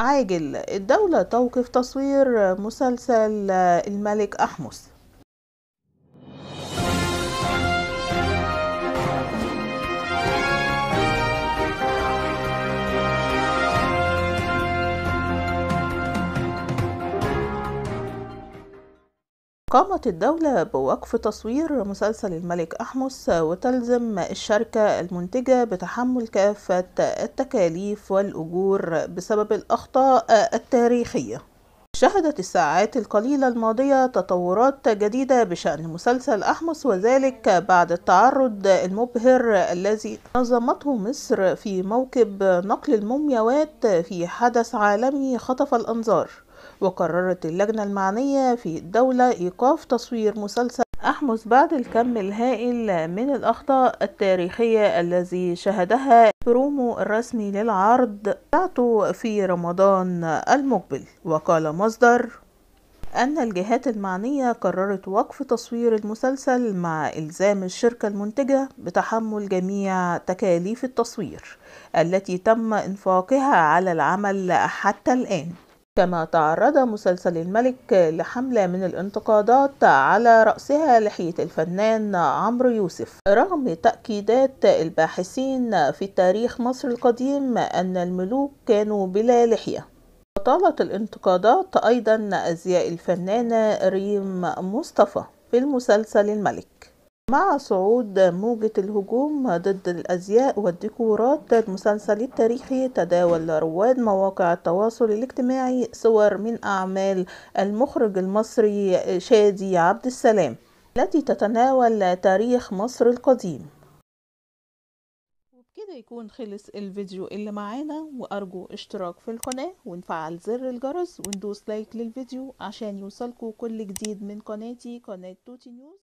عاجل الدولة توقف تصوير مسلسل الملك أحمس قامت الدولة بوقف تصوير مسلسل الملك أحمس وتلزم الشركة المنتجة بتحمل كافة التكاليف والأجور بسبب الأخطاء التاريخية شهدت الساعات القليلة الماضية تطورات جديدة بشأن مسلسل أحمس وذلك بعد التعرض المبهر الذي نظمته مصر في موكب نقل المومياوات في حدث عالمي خطف الأنظار وقررت اللجنة المعنية في الدولة إيقاف تصوير مسلسل أحمس بعد الكم الهائل من الأخطاء التاريخية الذي شهدها برومو الرسمي للعرض بتاعته في رمضان المقبل وقال مصدر أن الجهات المعنية قررت وقف تصوير المسلسل مع إلزام الشركة المنتجة بتحمل جميع تكاليف التصوير التي تم إنفاقها على العمل حتى الآن كما تعرض مسلسل الملك لحملة من الانتقادات على رأسها لحية الفنان عمرو يوسف رغم تأكيدات الباحثين في تاريخ مصر القديم أن الملوك كانوا بلا لحية وطالت الانتقادات أيضا أزياء الفنانة ريم مصطفى في المسلسل الملك مع صعود موجة الهجوم ضد الأزياء والديكورات المسلسل التاريخي تداول رواد مواقع التواصل الاجتماعي صور من أعمال المخرج المصري شادي عبد السلام التي تتناول تاريخ مصر القديم وبكده يكون خلص الفيديو اللي معانا وأرجو اشتراك في القناة ونفعل زر الجرس وندوس لايك للفيديو عشان يوصلكوا كل جديد من قناتي قناة توتي نيوز